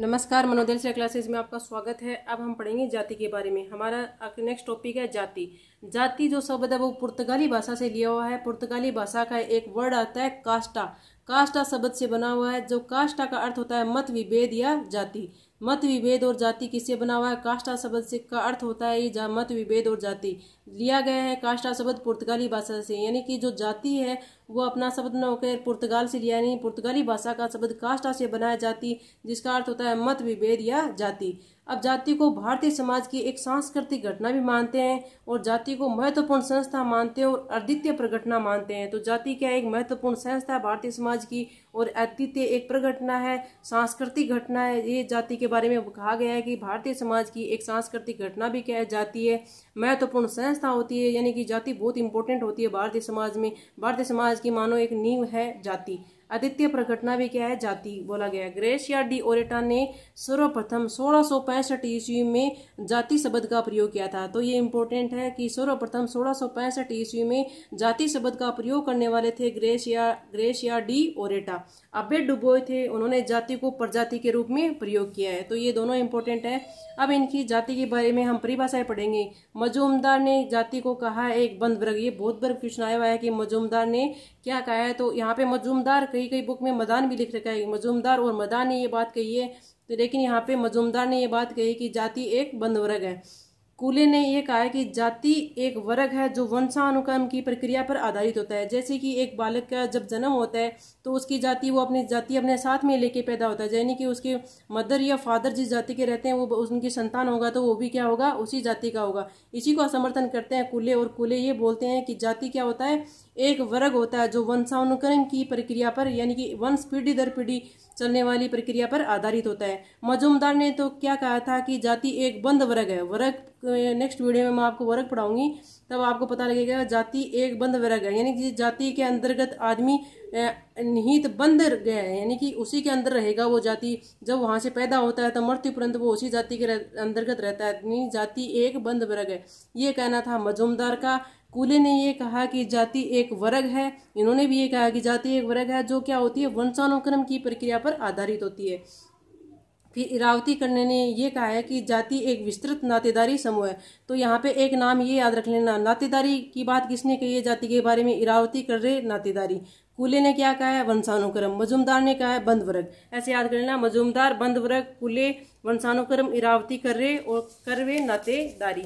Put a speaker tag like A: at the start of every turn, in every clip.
A: नमस्कार मनोदल से क्लासेज में आपका स्वागत है अब हम पढ़ेंगे जाति के बारे में हमारा नेक्स्ट टॉपिक है जाति जाति जो शब्द है वो पुर्तगाली भाषा से लिया हुआ है पुर्तगाली भाषा का एक वर्ड आता है कास्टा कास्टा शब्द से बना हुआ है जो कास्टा का अर्थ होता है मत विभेद या जाति मत विभेद और जाति किससे बना हुआ है काष्टा शब्द से का अर्थ होता है मत विभेद और जाति लिया गया है काष्टा शब्द पुर्तगाली भाषा से यानी कि जो जाति है वो अपना शब्द न होकर पुर्तगाल से यानी पुर्तगाली भाषा का शब्द कास्टा से बनाया जाती जिसका अर्थ होता है मत विभेद या जाति अब जाति को भारतीय समाज की एक सांस्कृतिक घटना भी मानते हैं और जाति को महत्वपूर्ण संस्था मानते हैं और अद्वितीय प्रगटना मानते हैं तो जाति क्या एक महत्वपूर्ण संस्था है भारतीय समाज की और अद्वितीय एक प्रगटना है सांस्कृतिक घटना है ये जाति के बारे में कहा गया है कि भारतीय समाज की एक सांस्कृतिक घटना भी क्या है जाति है महत्वपूर्ण संस्था होती है यानी कि जाति बहुत इंपॉर्टेंट होती है भारतीय समाज में भारतीय समाज की मानो एक नींव है जाति आदित्य प्रकटना भी क्या है जाति बोला गया ग्रेसिया डी ओरेटा ने सर्वप्रथम सोलह सौ पैंसठ ईस्वी में जाति शब्द का प्रयोग किया था तो ये इम्पोर्टेंट है कि सर्वप्रथम सोलह सौ पैंसठ ईस्वी में जाति शब्द का प्रयोग करने वाले थे ग्रेशिया ग्रेशिया डी ओरेटा अबे डुबोए थे उन्होंने जाति को प्रजाति के रूप में प्रयोग किया है तो ये दोनों इम्पोर्टेंट है अब इनकी जाति के बारे में हम परिभाषाएं पढ़ेंगे मजूमदार ने जाति को कहा है एक बंद वर्ग ये बहुत बार क्वेश्चन आया हुआ है कि मजूमदार ने क्या कहा है तो यहाँ पे मजूमदार कई कई बुक में मदान भी लिख रखा है मजूमदार और मदान ने ये बात कही है तो लेकिन यहाँ पे मजूमदार ने ये बात कही कि जाति एक बंद वर्ग है कूले ने यह कहा कि जाति एक वर्ग है जो वंशानुक्रम की प्रक्रिया पर आधारित होता है जैसे कि एक बालक का जब जन्म होता है तो उसकी जाति वो अपनी जाति अपने साथ में लेके पैदा होता है यानी कि उसके मदर या फादर जिस जाति के रहते हैं वो उनकी संतान होगा तो वो भी क्या होगा उसी जाति का होगा इसी को समर्थन करते हैं कुले और कुले ये बोलते हैं कि जाति क्या होता है एक वर्ग होता है जो वंशानुकरण की प्रक्रिया पर यानी कि वंश पीढ़ी दर पीढ़ी चलने वाली प्रक्रिया पर आधारित होता है मजुमदार ने तो क्या कहा था कि जाति एक बंद वर्ग है वर्ग नेक्स्ट वीडियो में मैं आपको वर्ग पढ़ाऊंगी तब आपको पता लगेगा जाति एक बंद वर्ग है यानी कि जाति के अंतर्गत आदमी निहित बंद गया है यानी कि उसी के अंदर रहेगा वो जाति जब वहाँ से पैदा होता है तो मृत्यु उपरंत वो उसी जाति के अंतर्गत रहता है जाति एक बंद वर्ग है ये कहना था मजूमदार का कूले ने ये कहा कि जाति एक वर्ग है इन्होंने भी ये कहा कि जाति एक वर्ग है जो क्या होती है वंशानुक्रम की प्रक्रिया पर आधारित होती है कि इरावती करने ने ये कहा है कि जाति एक विस्तृत नातेदारी समूह है तो यहाँ पे एक नाम ये याद रख लेना नातेदारी की बात किसने कही है जाति के बारे में इरावती कर रहे नातेदारी कुले ने क्या कहा है वंशानुक्रम मजुमदार ने कहा है बंद वर्ग ऐसे याद कर लेना मजुमदार बंद वर्ग कुले वंशानुक्रम इरावती कर रहे और कर रहे नातेदारी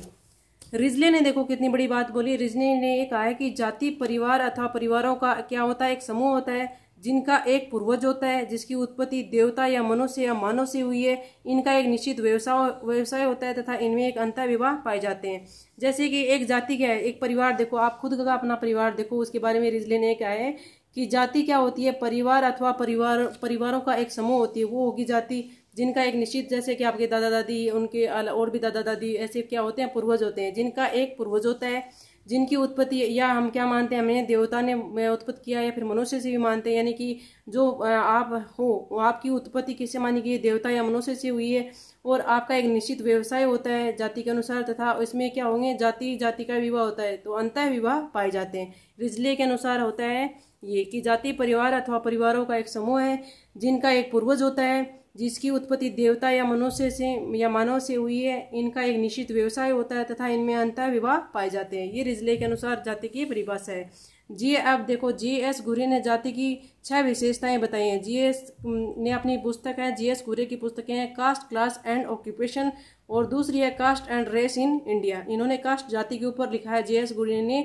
A: रिजले ने देखो कितनी बड़ी बात बोली रिजले ने कहा है कि जाति परिवार अथवा परिवारों का क्या होता है एक समूह होता है जिनका एक पूर्वज होता है जिसकी उत्पत्ति देवता या मनुष्य या मानव से हुई है इनका एक निश्चित व्यवसाय व्यवसाय होता है तथा इनमें एक अंतर विवाह पाए जाते हैं जैसे कि एक जाति क्या है एक परिवार देखो आप खुद का अपना परिवार देखो उसके बारे में रिजले ने क्या है कि जाति क्या होती है परिवार अथवा परिवार परिवारों का एक समूह होती है वो होगी जाति जिनका एक निश्चित जैसे कि आपके दादा दादी उनके और भी दादा दादी ऐसे क्या होते हैं पूर्वज होते हैं जिनका एक पूर्वज होता है जिनकी उत्पत्ति या हम क्या मानते हैं हमें देवता ने उत्पत्ति किया या फिर मनुष्य से भी मानते हैं यानी कि जो आप हो आपकी उत्पत्ति किससे मानी गई देवता या मनुष्य से हुई है और आपका एक निश्चित व्यवसाय होता है जाति के अनुसार तथा इसमें क्या होंगे जाति जाति का विवाह होता है तो अंतः विवाह पाए जाते हैं रिजले के अनुसार होता है ये कि जाति परिवार अथवा परिवारों का एक समूह है जिनका एक पूर्वज होता है जिसकी उत्पत्ति देवता या मनुष्य से या मानव से हुई है इनका एक निश्चित व्यवसाय होता है तथा इनमें अंतः विवाह पाए जाते हैं ये रिजले के अनुसार जाति की परिभाषा है जी अब देखो जी एस घुरे ने जाति की छह विशेषताएं बताई हैं जी एस ने अपनी पुस्तक है जी एस घुरे की पुस्तकें हैं कास्ट क्लास एंड ऑक्यूपेशन और दूसरी है caste and race in India इन्होंने कास्ट जाति के ऊपर लिखा है जी एस घुरे ने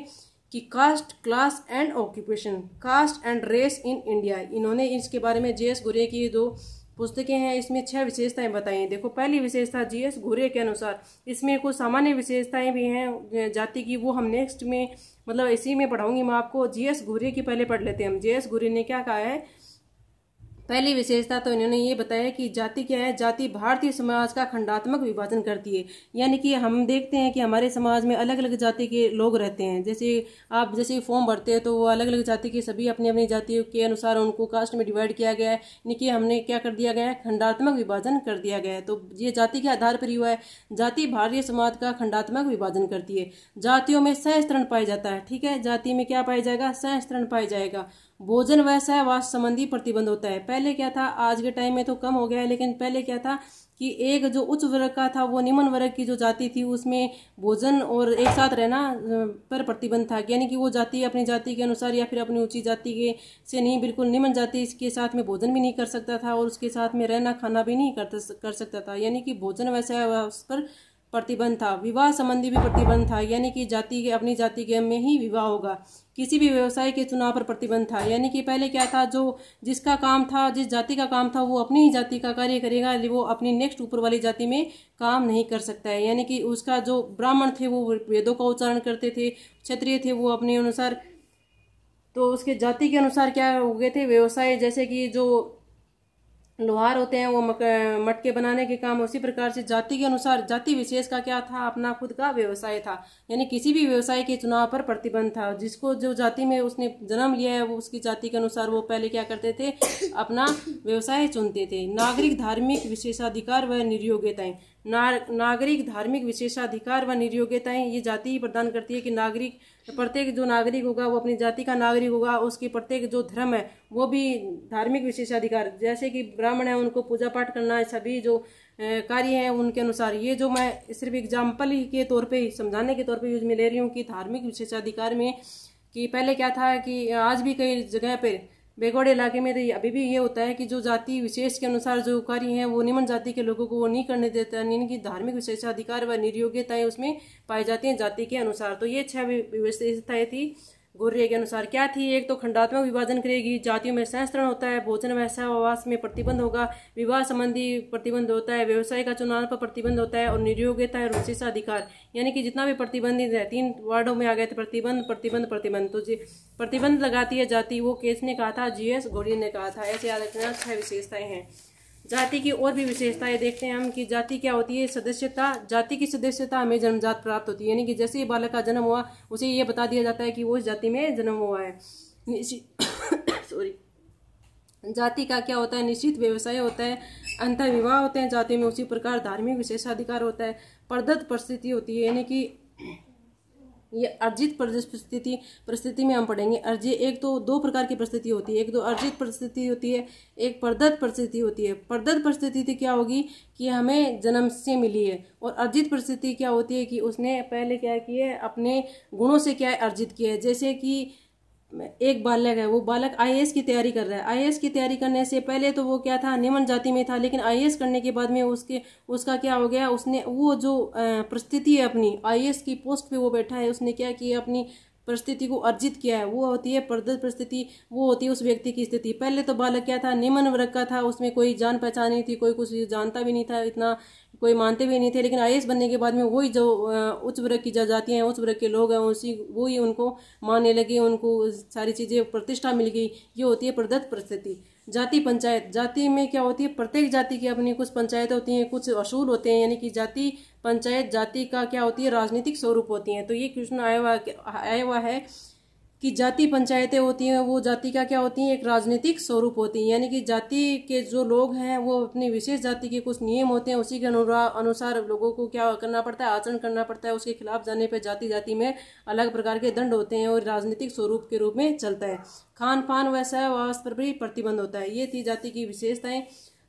A: कि caste class and occupation caste and race in India इन्होंने इसके बारे में जे एस गुरे की दो पुस्तकें हैं इसमें छह विशेषताएं बताई हैं देखो पहली विशेषता जीएस घुरे के अनुसार इसमें कुछ सामान्य विशेषताएं भी हैं जाति की वो हम नेक्स्ट में मतलब इसी में पढ़ाऊंगी मैं आपको जीएस घुरे की पहले पढ़ लेते हैं हम जीएस घुरे ने क्या कहा है पहली विशेषता तो इन्होंने ये बताया कि जाति क्या है जाति भारतीय समाज का खंडात्मक विभाजन करती है यानी कि हम देखते हैं कि हमारे समाज में अलग अलग जाति के लोग रहते हैं जैसे आप जैसे फॉर्म भरते हैं तो वो अलग अलग जाति के सभी अपनी अपनी जातियों के अनुसार उनको कास्ट में डिवाइड किया गया है यानी कि हमने क्या कर दिया गया है खंडात्मक विभाजन कर दिया गया है तो ये जाति के आधार पर ही हुआ है जाति भारतीय समाज का खंडात्मक विभाजन करती है जातियों में सहस्तरण पाया जाता है ठीक है जाति में क्या पाया जाएगा सहस्तरण पाया जाएगा भोजन व्यवसाय वास्तव संबंधी प्रतिबंध होता है पहले क्या था आज के टाइम में तो कम हो गया है लेकिन पहले क्या था कि एक जो उच्च वर्ग का था वो निम्न वर्ग की जो जाति थी उसमें भोजन और एक साथ रहना पर प्रतिबंध था यानी कि वो जाति अपनी जाति के अनुसार या फिर अपनी ऊंची जाति के से नहीं बिल्कुल निम्न जाति इसके साथ में भोजन भी नहीं कर सकता था और उसके साथ में रहना खाना भी नहीं कर, सकता था यानी कि भोजन व्यवसाय पर प्रतिबंध था विवाह संबंधी भी प्रतिबंध था यानी कि जाति के अपनी जाति के में ही विवाह होगा किसी भी व्यवसाय के चुनाव पर प्रतिबंध था यानी कि पहले क्या था जो जिसका काम था जिस जाति का काम था वो अपनी ही जाति का कार्य करेगा वो अपनी नेक्स्ट ऊपर वाली जाति में काम नहीं कर सकता है यानी कि उसका जो ब्राह्मण थे वो वेदों का उच्चारण करते थे क्षत्रिय थे वो अपने अनुसार तो उसके जाति के अनुसार क्या हो गए थे व्यवसाय जैसे कि जो लोहार होते हैं वो मटके बनाने के काम उसी प्रकार से जाति के अनुसार जाति विशेष का क्या था अपना खुद का व्यवसाय था यानी किसी भी व्यवसाय के चुनाव पर प्रतिबंध था जिसको जो जाति में उसने जन्म लिया है वो उसकी जाति के अनुसार वो पहले क्या करते थे अपना व्यवसाय चुनते थे नागरिक धार्मिक विशेषाधिकार व निर्योग्यताएं नागरिक धार्मिक विशेषाधिकार व निर्योग्यताएं ये जाति ही प्रदान करती है कि नागरिक प्रत्येक जो नागरिक होगा वो अपनी जाति का नागरिक होगा उसकी प्रत्येक जो धर्म है वो भी धार्मिक विशेषाधिकार जैसे कि ब्राह्मण है उनको पूजा पाठ करना है सभी जो कार्य हैं उनके अनुसार ये जो मैं सिर्फ एग्जाम्पल ही के तौर पर समझाने के तौर पर यूज में ले रही हूँ कि धार्मिक विशेषाधिकार में कि पहले क्या था कि आज भी कई जगह पर बेगौड़ इलाके में तो अभी भी ये होता है कि जो जाति विशेष के अनुसार जो कार्य हैं वो निम्न जाति के लोगों को वो नहीं करने देता है इनकी धार्मिक विशेषाधिकार व निर्योग्यताएं उसमें पाई जाती हैं जाति के अनुसार तो ये छह विशेषताएं थी गौर्य के अनुसार क्या थी एक तो खंडात्मक विभाजन करेगी जातियों में सहस्त्रण होता है भोजन वैसावास में प्रतिबंध होगा विवाह संबंधी प्रतिबंध होता है व्यवसाय का चुनाव पर प्रतिबंध होता है और निर्योग्यता और विशेषा अधिकार यानी कि जितना भी प्रतिबंधित है तीन वार्डों में आ गए थे प्रतिबंध प्रतिबंध प्रतिबंध तो प्रतिबंध लगाती है जाति वो केस ने कहा था जीएस एस ने कहा था ऐसे याद रखना छह विशेषताएं हैं जाति की और भी विशेषताएं देखते हैं हम कि जाति क्या होती है सदस्यता जाति की सदस्यता हमें जन्मजात प्राप्त होती है यानी कि जैसे ही बालक का जन्म हुआ उसे ये बता दिया जाता है कि वो इस जाति में जन्म हुआ है सॉरी जाति का क्या होता है निश्चित व्यवसाय होता है अंतर विवाह होते हैं जाति में उसी प्रकार धार्मिक विशेषाधिकार होता है प्रदत्त परिस्थिति होती है यानी कि ये अर्जित परिस्थिति परिस्थिति में हम पढ़ेंगे अर्जित एक तो दो प्रकार की परिस्थिति होती है एक तो अर्जित परिस्थिति होती है एक प्रदत्त परिस्थिति होती है प्रदत्त परिस्थिति तो क्या होगी कि हमें जन्म से मिली है और अर्जित परिस्थिति क्या होती है कि उसने पहले क्या किया है अपने गुणों से क्या अर्जित किया है जैसे कि एक बालक है वो बालक आईएएस की तैयारी कर रहा है आई की तैयारी करने से पहले तो वो क्या था निम्न जाति में था लेकिन आई करने के बाद में उसके उसका क्या हो गया उसने वो जो परिस्थिति है अपनी आई की पोस्ट पे वो बैठा है उसने क्या किया अपनी परिस्थिति को अर्जित किया है वो होती है प्रदत्त परिस्थिति वो होती है उस व्यक्ति की स्थिति पहले तो बालक क्या था निम्न वर्ग का था उसमें कोई जान पहचान नहीं थी कोई कुछ जानता भी नहीं था इतना कोई मानते भी नहीं थे लेकिन आई बनने के बाद में वही जो उच्च वर्ग की जनजातियाँ हैं उच्च वर्ग के लोग हैं उसी ही उनको मानने लगे उनको सारी चीज़ें प्रतिष्ठा मिल गई ये होती है प्रदत्त परिस्थिति जाति पंचायत जाति में क्या होती है प्रत्येक जाति की अपनी कुछ पंचायत होती हैं कुछ असूल होते हैं यानी कि जाति पंचायत जाति का क्या होती है राजनीतिक स्वरूप होती हैं तो ये क्वेश्चन आया हुआ आया हुआ है कि जाति पंचायतें होती हैं वो जाति का क्या होती हैं एक राजनीतिक स्वरूप होती हैं यानी कि जाति के जो लोग हैं वो अपनी विशेष जाति के कुछ नियम होते हैं उसी के अनुसार लोगों को क्या करना पड़ता है आचरण करना पड़ता है उसके खिलाफ जाने पर जाति जाति में अलग प्रकार के दंड होते हैं और राजनीतिक स्वरूप के रूप में चलता है खान पान व सहवास पर भी प्रतिबंध होता है ये थी जाति की विशेषताएँ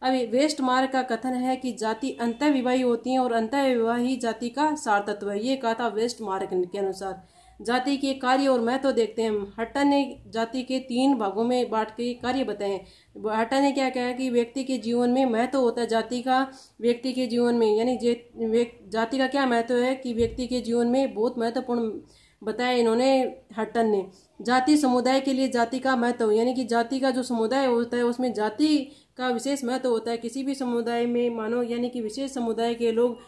A: अभी वेस्ट मार्ग का कथन है कि जाति अंतर्विवाही होती है और अंतर्विवाही जाति का सार तत्व है ये कहा था वेस्ट मार्ग के अनुसार जाति के कार्य और महत्व देखते हैं हट्टा ने जाति के तीन भागों में बांट के कार्य बताए हैं हट्टा ने क्या कहा कि व्यक्ति के जीवन में महत्व होता है जाति का व्यक्ति के जीवन में यानी जाति का क्या महत्व है कि व्यक्ति के जीवन में बहुत महत्वपूर्ण बताया इन्होंने हट्टन ने जाति समुदाय के लिए जाति का महत्व यानी कि जाति का जो समुदाय होता है उसमें जाति का विशेष महत्व होता है किसी भी समुदाय में मानो यानी कि विशेष समुदाय के लोग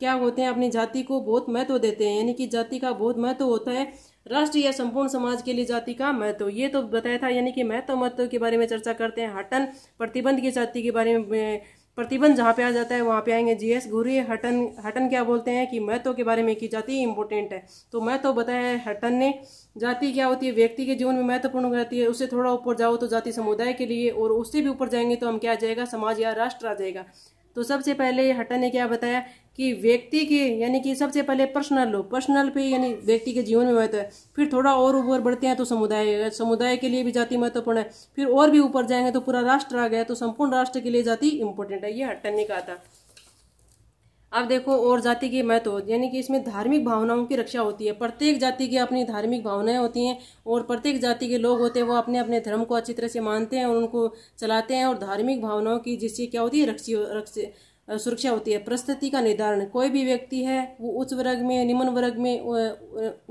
A: क्या होते हैं अपनी जाति को बहुत महत्व देते हैं यानी कि जाति का बहुत महत्व होता है राष्ट्र या संपूर्ण समाज के लिए जाति का महत्व ये तो बताया था यानी कि महत्व महत्व के बारे में चर्चा करते हैं हटन प्रतिबंध की जाति के बारे में प्रतिबंध जहाँ पे आ जाता है वहाँ पे आएंगे जीएस घुरी हटन हटन क्या बोलते हैं कि महत्व के बारे में की जाति इम्पोर्टेंट है तो महत्व बताया है हटन ने जाति क्या होती है व्यक्ति के जीवन में महत्वपूर्ण रहती है उससे थोड़ा ऊपर जाओ तो जाति समुदाय के लिए और उससे भी ऊपर जाएंगे तो हम क्या आ जाएगा समाज या राष्ट्र आ जाएगा तो सबसे पहले हटा ने क्या बताया कि व्यक्ति के यानी कि सबसे पहले पर्सनल लो पर्सनल पे यानी व्यक्ति के जीवन में महत्व है फिर थोड़ा और ऊपर बढ़ते हैं तो समुदाय समुदाय के लिए भी जाति महत्वपूर्ण है फिर और भी ऊपर जाएंगे तो पूरा राष्ट्र आ गया तो संपूर्ण राष्ट्र के लिए जाति इंपॉर्टेंट है ये हट्टन ने कहा था अब देखो और जाति की महत्व यानी कि इसमें धार्मिक भावनाओं की रक्षा होती है प्रत्येक जाति की अपनी धार्मिक भावनाएं होती हैं और प्रत्येक जाति के लोग होते हैं वो अपने अपने धर्म को अच्छी तरह से मानते हैं और उनको चलाते हैं और धार्मिक भावनाओं की जिससे क्या होती है रक्षी सुरक्षा होती है प्रस्तुति का निर्धारण कोई भी व्यक्ति है वो उच्च वर्ग में निम्न वर्ग में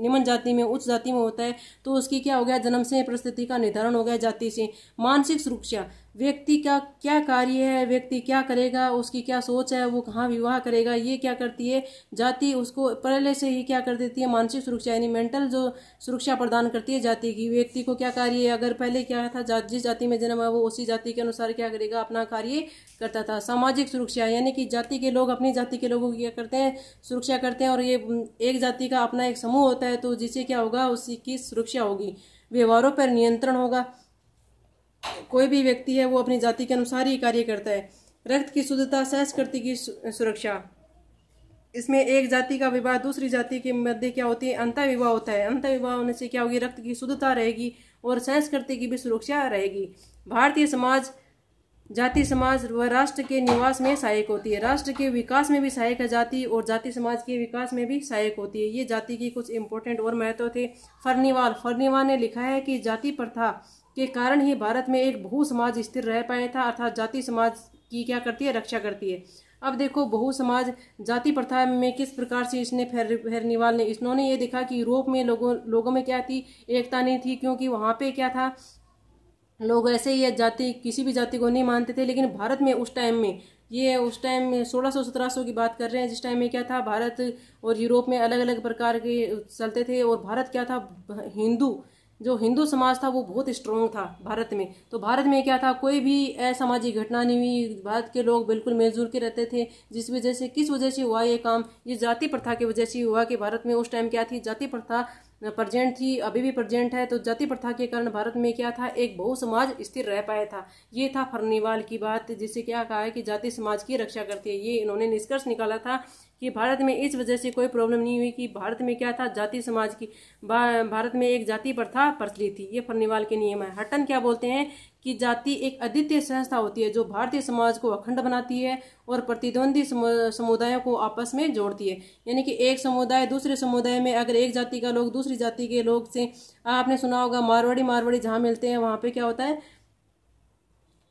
A: निम्न जाति में उच्च जाति में होता है तो उसकी क्या हो गया जन्म से प्रस्तुति का निर्धारण हो गया जाति से मानसिक सुरक्षा व्यक्ति का क्या कार्य है व्यक्ति क्या करेगा उसकी क्या सोच है वो कहाँ विवाह करेगा ये क्या करती है जाति उसको पहले से ही क्या कर देती है मानसिक सुरक्षा यानी मेंटल जो सुरक्षा प्रदान करती है जाति की व्यक्ति को क्या कार्य है अगर पहले क्या था जा, जिस जाति में जन्म है वो उसी जाति के अनुसार क्या करेगा अपना कार्य करता था सामाजिक सुरक्षा यानी कि जाति के लोग अपनी जाति के लोगों की क्या करते हैं सुरक्षा करते हैं और ये एक जाति का अपना एक समूह होता है तो जिसे क्या होगा उसी की सुरक्षा होगी व्यवहारों पर नियंत्रण होगा कोई भी व्यक्ति है वो अपनी जाति के अनुसार ही कार्य करता है रक्त की शुद्धता सहस्कृति की सुरक्षा इसमें एक जाति का विवाह दूसरी जाति के मध्य क्या होती है अंत विवाह होता है अंत विवाह होने से क्या होगी रक्त की शुद्धता रहेगी और संस्कृति की भी सुरक्षा रहेगी भारतीय समाज जाति समाज व राष्ट्र के निवास में सहायक होती है राष्ट्र के विकास में भी सहायक है जाति और जाति समाज के विकास में भी सहायक होती है ये जाति की कुछ इम्पोर्टेंट और महत्व थे फर्नीवाल फर्नीवाल ने लिखा है कि जाति प्रथा के कारण ही भारत में एक बहु समाज स्थिर रह पाया था अर्थात जाति समाज की क्या करती है रक्षा करती है अब देखो बहु समाज जाति प्रथा में किस प्रकार से इसने फेर फेरनीवाल ने इन्होंने ये देखा कि यूरोप में लोगों लोगों में क्या थी एकता नहीं थी क्योंकि वहाँ पे क्या था लोग ऐसे ही जाति किसी भी जाति को नहीं मानते थे लेकिन भारत में उस टाइम में ये उस टाइम में सोलह सौ सत्रह सौ की बात कर रहे हैं जिस टाइम में क्या था भारत और यूरोप में अलग अलग प्रकार के चलते थे और भारत क्या था हिंदू जो हिंदू समाज था वो बहुत स्ट्रांग था भारत में तो भारत में क्या था कोई भी असामाजिक घटना नहीं हुई भारत के लोग बिल्कुल मिलजुल के रहते थे जिस वजह से किस वजह से हुआ ये काम ये जाति प्रथा की वजह से हुआ कि भारत में उस टाइम क्या थी जाति प्रथा प्रजेंट थी अभी भी प्रजेंट है तो जाति प्रथा के कारण भारत में क्या था एक बहु समाज स्थिर रह पाया था ये था फर्नीवाल की बात जिसे क्या कहा है कि जाति समाज की रक्षा करती है ये इन्होंने निष्कर्ष निकाला था कि भारत में इस वजह से कोई प्रॉब्लम नहीं हुई कि भारत में क्या था जाति समाज की भारत में एक जाति प्रथा प्रचलित थी ये फर्नीवाल के नियम है हटन क्या बोलते हैं कि जाति एक अद्वितीय संस्था होती है जो भारतीय समाज को अखंड बनाती है और प्रतिद्वंदी समुदायों को आपस में जोड़ती है यानी कि एक समुदाय दूसरे समुदाय में अगर एक जाति का लोग दूसरी जाति के लोग से आपने सुना होगा मारवाड़ी मारवाड़ी जहाँ मिलते हैं वहाँ पर क्या होता है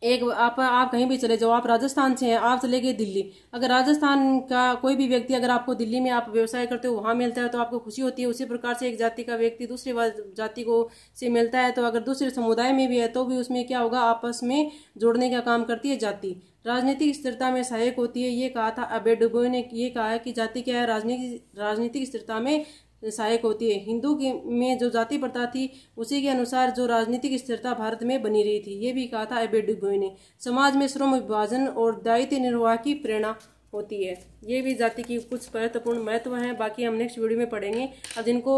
A: एक आप आप कहीं भी चले जाओ आप राजस्थान से हैं आप चले गए दिल्ली अगर राजस्थान का कोई भी व्यक्ति अगर आपको दिल्ली में आप व्यवसाय करते हो वहाँ मिलता है तो आपको खुशी होती है उसी प्रकार से एक जाति का व्यक्ति दूसरे जाति को से मिलता है तो अगर दूसरे समुदाय में भी है तो भी उसमें क्या होगा आपस में जोड़ने का काम करती है जाति राजनीतिक स्थिरता में सहायक होती है ये कहा था अबे डुबो ने ये कहा है कि जाति क्या है राजनीतिक राजनीतिक स्थिरता में सहायक होती है हिंदू के में जो जाति प्रथा थी उसी के अनुसार जो राजनीतिक स्थिरता भारत में बनी रही थी ये भी कहा था एबे डुबोई ने समाज में श्रम विभाजन और दायित्व निर्वाह की प्रेरणा होती है ये भी जाति की कुछ महत्वपूर्ण महत्व हैं बाकी हम नेक्स्ट वीडियो में पढ़ेंगे अब जिनको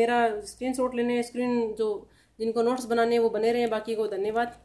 A: मेरा स्क्रीन लेने स्क्रीन जो जिनको नोट्स बनाने वो बने रहे हैं बाकी को धन्यवाद